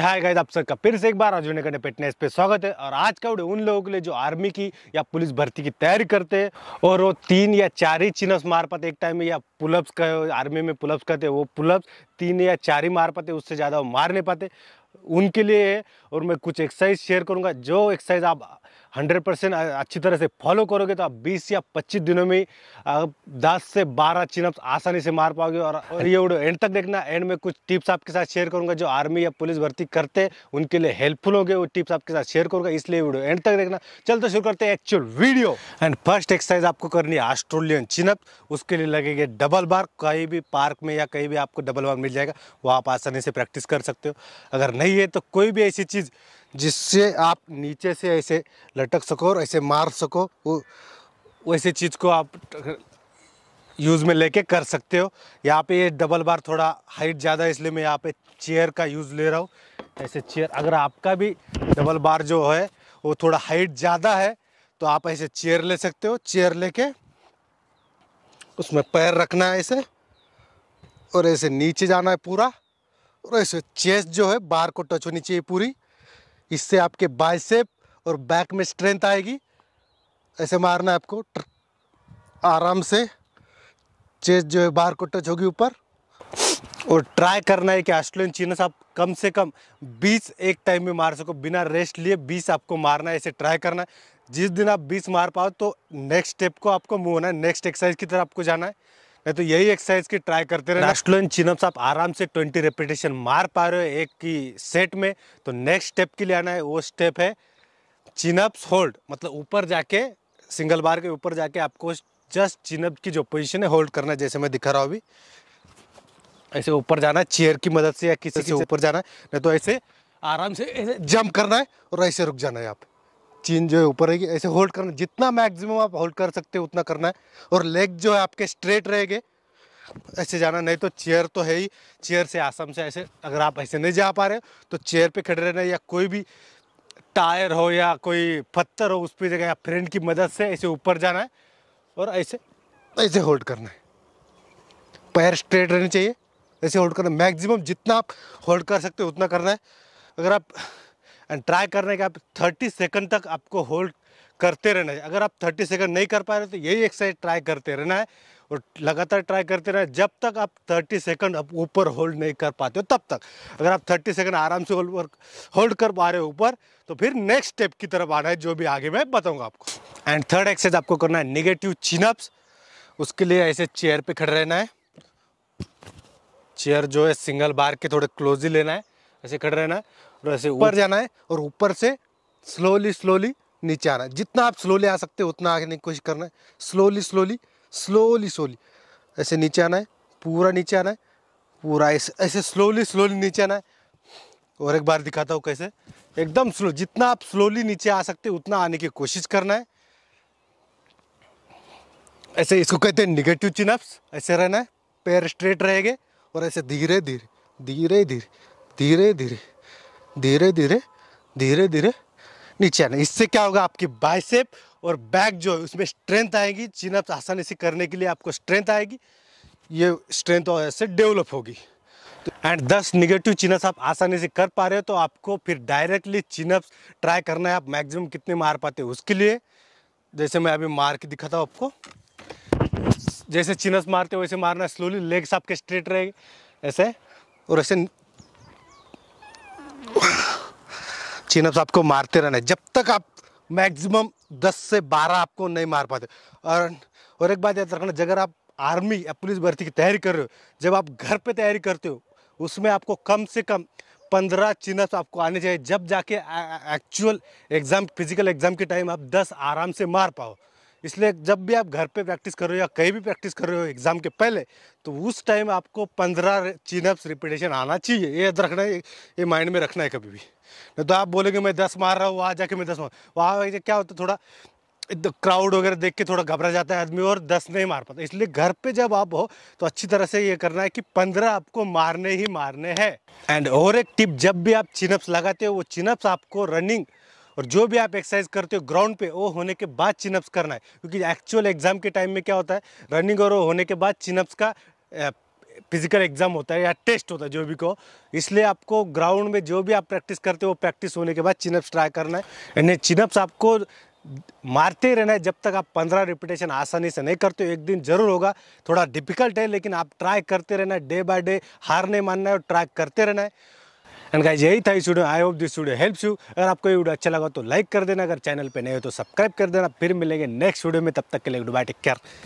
hi guys आप सबका फिर से एक बार अर्जुन करने फिटनेस पे स्वागत है और आज का वीडियो उन लोगों के लिए जो आर्मी की या पुलिस भर्ती की तैयारी करते हैं और वो तीन या चार ही चिनस मार पाते एक टाइम में या पुलअप्स का आर्मी में पुलअप्स करते वो पुलअप्स तीन या चार ही मार पाते उससे ज़्यादा वो मार नहीं पाते उनके लिए है और मैं कुछ एक्सरसाइज शेयर करूँगा जो एक्सरसाइज आप हंड्रेड परसेंट अच्छी तरह से फॉलो करोगे तो आप बीस या पच्चीस दिनों में दस से बारह चिनअप्स आसानी से मार पाओगे और ये वीडियो एंड तक देखना एंड में कुछ टिप्स आपके साथ शेयर करूँगा जो आर्मी या पुलिस भर्ती करते उनके लिए हेल्पफुल होंगे वो टिप्स आपके साथ शेयर करूंगा इसलिए वीडियो एंड तक देखना चल तो शुरू करते हैं actual video and first exercise आपको करनी है ऑस्ट्रेलियन चिनअप उसके लिए लगेंगे डबल बार कहीं भी पार्क में या कहीं भी आपको डबल बार मिल जाएगा वो आप आसानी से प्रैक्टिस कर सकते हो अगर नहीं है तो कोई भी ऐसी चीज़ जिससे आप नीचे से ऐसे लटक सको और ऐसे मार सको वो वैसे चीज़ को आप यूज़ में लेके कर सकते हो यहाँ पे ये डबल बार थोड़ा हाइट ज़्यादा है इसलिए मैं यहाँ पे चेयर का यूज़ ले रहा हूँ ऐसे चेयर अगर आपका भी डबल बार जो है वो थोड़ा हाइट ज़्यादा है तो आप ऐसे चेयर ले सकते हो चेयर लेके उसमें पैर रखना है ऐसे और ऐसे नीचे जाना है पूरा और ऐसे चेस्ट जो है बार को टच होनी चाहिए पूरी इससे आपके बाइसेप और बैक में स्ट्रेंथ आएगी ऐसे मारना है आपको आराम से चेस्ट जो है बाहर को टच होगी ऊपर और ट्राई करना है कि ऑस्ट्रेलियन चीनस आप कम से कम 20 एक टाइम में मार सको बिना रेस्ट लिए 20 आपको मारना है ऐसे ट्राई करना है जिस दिन आप 20 मार पाओ तो नेक्स्ट स्टेप को आपको मूव होना है नेक्स्ट एक्सरसाइज की तरफ आपको जाना है नहीं तो यही एक्सरसाइज की ट्राई करते रहे नेक्स्टलोन चिनअप्स आप आराम से ट्वेंटी रेपिटेशन मार पा रहे हो एक की सेट में तो नेक्स्ट स्टेप के लिए आना है वो स्टेप है चिनअप्स होल्ड मतलब ऊपर जाके सिंगल बार के ऊपर जाके आपको जस्ट चिनअप की जो पोजिशन है होल्ड करना है जैसे मैं दिखा रहा हूँ अभी ऐसे ऊपर जाना है चेयर की मदद से या किसी से ऊपर जाना है नहीं तो ऐसे आराम से ऐसे जंप करना है और ऐसे रुक जाना है यहाँ पे चीन जो है ऊपर रहेगी ऐसे होल्ड करना जितना मैक्सिमम आप होल्ड कर सकते हो उतना करना है और लेग जो है आपके स्ट्रेट रहेंगे ऐसे जाना नहीं तो चेयर तो है ही चेयर से आसम से ऐसे अगर आप ऐसे नहीं जा पा रहे हो तो चेयर पे खड़े रहना या कोई भी टायर हो या कोई पत्थर हो उस पर जगह या फ्रेंड की मदद से ऐसे ऊपर जाना है और ऐसे ऐसे होल्ड करना है पैर स्ट्रेट रहने चाहिए ऐसे होल्ड करना मैक्सिमम जितना आप होल्ड कर सकते हो उतना करना है अगर आप एंड ट्राई करने का आप थर्टी सेकंड तक आपको होल्ड करते रहना है अगर आप थर्टी सेकंड नहीं कर पा रहे तो यही एक्सरसाइज ट्राई करते रहना है और लगातार ट्राई करते रहना जब तक आप थर्टी सेकंड आप ऊपर होल्ड नहीं कर पाते हो तब तक अगर आप थर्टी सेकंड आराम से होल्ड होल्ड कर पा रहे हो ऊपर तो फिर नेक्स्ट स्टेप की तरफ आना है जो भी आगे मैं बताऊँगा आपको एंड थर्ड एक्सरसाइज आपको करना है निगेटिव चिनअप्स उसके लिए ऐसे चेयर पर खड़े रहना है चेयर जो है सिंगल बार के थोड़े ही लेना है ऐसे खड़े रहना है ऊपर जाना है और ऊपर से स्लोली स्लोली नीचे आना है जितना आप स्लोली आ सकते हो उतना आने की कोशिश करना है स्लोली स्लोली स्लोली स्लोली ऐसे नीचे आना है पूरा नीचे आना है पूरा ऐसे ऐसे स्लोली स्लोली नीचे आना है और एक बार दिखाता हूँ कैसे एकदम स्लो जितना आप स्लोली नीचे आ सकते हो उतना आने की कोशिश करना है ऐसे इसको कहते हैं निगेटिव चिनअप्स ऐसे रहना है पैर स्ट्रेट रहेंगे और ऐसे धीरे धीरे धीरे धीरे धीरे धीरे धीरे धीरे धीरे धीरे नीचे आना इससे क्या होगा आपकी बाइसेप और बैक जो है उसमें स्ट्रेंथ आएगी चिनअप आसानी से करने के लिए आपको स्ट्रेंथ आएगी ये स्ट्रेंथ और ऐसे डेवलप होगी एंड दस निगेटिव चिनअप्स आप आसानी से कर पा रहे हो तो आपको फिर डायरेक्टली चिनअप्स ट्राई करना है आप मैक्सिमम कितने मार पाते हो उसके लिए जैसे मैं अभी मार के दिखाता हूँ आपको जैसे चिनअप्स मारते हो वैसे मारना स्लोली लेग्स आपके स्ट्रेट रहेगी ऐसे और ऐसे चिनअप्स तो आपको मारते रहना है जब तक आप मैक्सिमम 10 से 12 आपको नहीं मार पाते और और एक बात याद रखना अगर आप आर्मी या पुलिस भर्ती की तैयारी कर रहे हो जब आप घर पे तैयारी करते हो उसमें आपको कम से कम पंद्रह चिन्ह तो आपको आने चाहिए जब जाके एक्चुअल एग्ज़ाम फिजिकल एग्ज़ाम के टाइम आप दस आराम से मार पाओ इसलिए जब भी आप घर पे प्रैक्टिस कर रहे हो या कहीं भी प्रैक्टिस कर रहे हो एग्ज़ाम के पहले तो उस टाइम आपको पंद्रह चिनअप्स रिपीटेशन आना चाहिए ये याद रखना है ये माइंड में रखना है कभी भी नहीं तो आप बोलेंगे मैं दस मार रहा हूँ वहाँ जाके मैं दस मार वहाँ क्या होता है थोड़ा क्राउड वगैरह देख के थोड़ा घबरा जाता है आदमी और दस नहीं मार पाता इसलिए घर पे जब आप हो तो अच्छी तरह से ये करना है कि पंद्रह आपको मारने ही मारने हैं एंड और एक टिप जब भी आप चिनअप्स लगाते हो वो चिनअप्स आपको रनिंग और जो भी आप एक्सरसाइज करते हो ग्राउंड पे वो होने के बाद चिनअप्स करना है क्योंकि एक्चुअल एग्जाम के टाइम में क्या होता है रनिंग और वो होने के बाद चिनअप्स का फिजिकल एग्जाम होता है या टेस्ट होता है जो भी को इसलिए आपको ग्राउंड में जो भी आप प्रैक्टिस करते हो वो प्रैक्टिस होने के बाद चिनअप्स ट्राई करना है यानी चिनअप्स आपको मारते ही रहना है जब तक आप पंद्रह रिपीटेशन आसानी से नहीं करते हो एक दिन जरूर होगा थोड़ा डिफिकल्ट है लेकिन आप ट्राई करते रहना है डे बाय डे हार नहीं मानना है और ट्राई करते रहना है एंड गाइज यही था इस video I hope this video helps you अगर आपको ये वीडियो अच्छा लगा तो लाइक कर देना अगर चैनल पे नए हो तो सब्सक्राइब कर देना फिर मिलेंगे नेक्स्ट वीडियो में तब तक के लिए गुड बाय टेक केयर